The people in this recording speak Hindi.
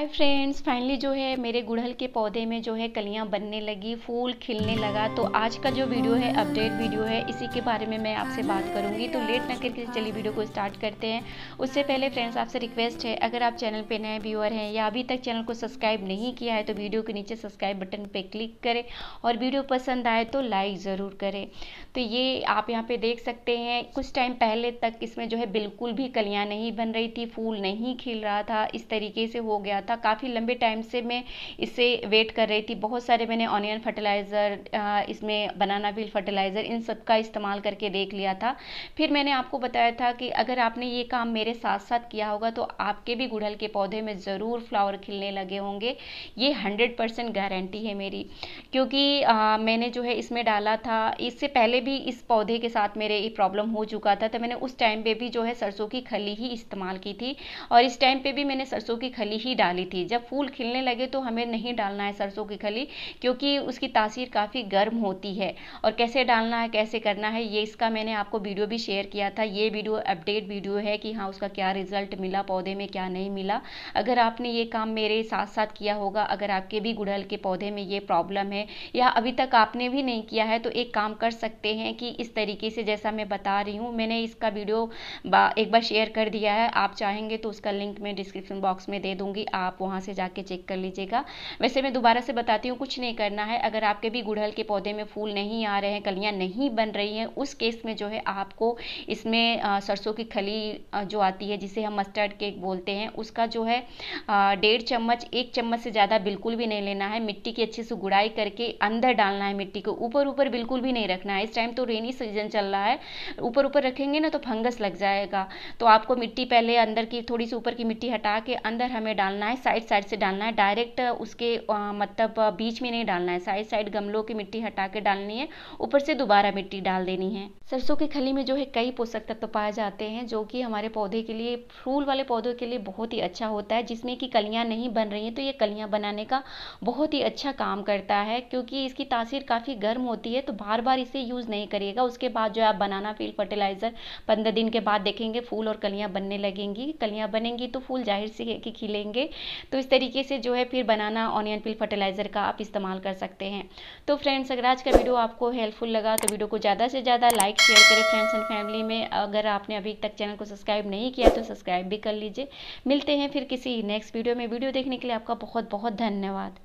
हाय फ्रेंड्स फाइनली जो है मेरे गुड़हल के पौधे में जो है कलियां बनने लगी फूल खिलने लगा तो आज का जो वीडियो है अपडेट वीडियो है इसी के बारे में मैं आपसे बात करूंगी तो लेट न करके चलिए वीडियो को स्टार्ट करते हैं उससे पहले फ्रेंड्स आपसे रिक्वेस्ट है अगर आप चैनल पे नए व्यूअर हैं या अभी तक चैनल को सब्सक्राइब नहीं किया है तो वीडियो के नीचे सब्सक्राइब बटन पर क्लिक करें और वीडियो पसंद आए तो लाइक ज़रूर करें तो ये आप यहाँ पर देख सकते हैं कुछ टाइम पहले तक इसमें जो है बिल्कुल भी कलियाँ नहीं बन रही थी फूल नहीं खिल रहा था इस तरीके से हो गया था था काफ़ी लंबे टाइम से मैं इसे वेट कर रही थी बहुत सारे मैंने ऑनियन फर्टिलाइज़र इसमें बनाना भी फर्टिलाइज़र इन सब का इस्तेमाल करके देख लिया था फिर मैंने आपको बताया था कि अगर आपने ये काम मेरे साथ साथ किया होगा तो आपके भी गुड़हल के पौधे में ज़रूर फ्लावर खिलने लगे होंगे ये हंड्रेड परसेंट गारंटी है मेरी क्योंकि आ, मैंने जो है इसमें डाला था इससे पहले भी इस पौधे के साथ मेरे ये प्रॉब्लम हो चुका था तो मैंने उस टाइम पे भी जो है सरसों की खली ही इस्तेमाल की थी और इस टाइम पे भी मैंने सरसों की खली ही डाली डाली थी जब फूल खिलने लगे तो हमें नहीं डालना है सरसों की खली क्योंकि उसकी तासीर काफ़ी गर्म होती है और कैसे डालना है कैसे करना है ये इसका मैंने आपको वीडियो भी शेयर किया था ये वीडियो अपडेट वीडियो है कि हाँ उसका क्या रिजल्ट मिला पौधे में क्या नहीं मिला अगर आपने ये काम मेरे साथ साथ किया होगा अगर आपके भी गुड़हल के पौधे में ये प्रॉब्लम है या अभी तक आपने भी नहीं किया है तो एक काम कर सकते हैं कि इस तरीके से जैसा मैं बता रही हूँ मैंने इसका वीडियो एक बार शेयर कर दिया है आप चाहेंगे तो उसका लिंक मैं डिस्क्रिप्शन बॉक्स में दे दूँगी आप वहाँ से जाके चेक कर लीजिएगा वैसे मैं दोबारा से बताती हूँ कुछ नहीं करना है अगर आपके भी गुड़हल के पौधे में फूल नहीं आ रहे हैं कलियाँ नहीं बन रही हैं उस केस में जो है आपको इसमें सरसों की खली जो आती है जिसे हम मस्टर्ड केक बोलते हैं उसका जो है डेढ़ चम्मच एक चम्मच से ज़्यादा बिल्कुल भी नहीं लेना है मिट्टी की अच्छी से गुड़ाई करके अंदर डालना है मिट्टी को ऊपर ऊपर बिल्कुल भी नहीं रखना है इस टाइम तो रेनी सीजन चल रहा है ऊपर ऊपर रखेंगे ना तो फंगस लग जाएगा तो आपको मिट्टी पहले अंदर की थोड़ी सी ऊपर की मिट्टी हटा के अंदर हमें डालना है है साइड साइड से डालना है डायरेक्ट उसके मतलब बीच में नहीं डालना है साइड साइड गमलों की मिट्टी हटा के डालनी है ऊपर से दोबारा मिट्टी डाल देनी है सरसों की खली में जो है कई पोषक तत्व तो पाए जाते हैं जो कि हमारे पौधे के लिए फूल वाले पौधों के लिए बहुत ही अच्छा होता है जिसमें कि कलियाँ नहीं बन रही हैं तो ये कलियाँ बनाने का बहुत ही अच्छा काम करता है क्योंकि इसकी तासीर काफ़ी गर्म होती है तो बार बार इसे यूज़ नहीं करिएगा उसके बाद जो है आप बनाना फील फर्टिलाइज़र पंद्रह दिन के बाद देखेंगे फूल और कलियाँ बनने लगेंगी कलियाँ बनेंगी तो फूल जाहिर से कि खिलेंगे तो इस तरीके से जो है फिर बनाना ऑनियन पिल फर्टिलाइज़र का आप इस्तेमाल कर सकते हैं तो फ्रेंड्स अगर आज का वीडियो आपको हेल्पफुल लगा तो वीडियो को ज़्यादा से ज़्यादा लाइक शेयर करें फ्रेंड्स एंड फैमिली में अगर आपने अभी तक चैनल को सब्सक्राइब नहीं किया तो सब्सक्राइब भी कर लीजिए मिलते हैं फिर किसी नेक्स्ट वीडियो में वीडियो देखने के लिए आपका बहुत बहुत धन्यवाद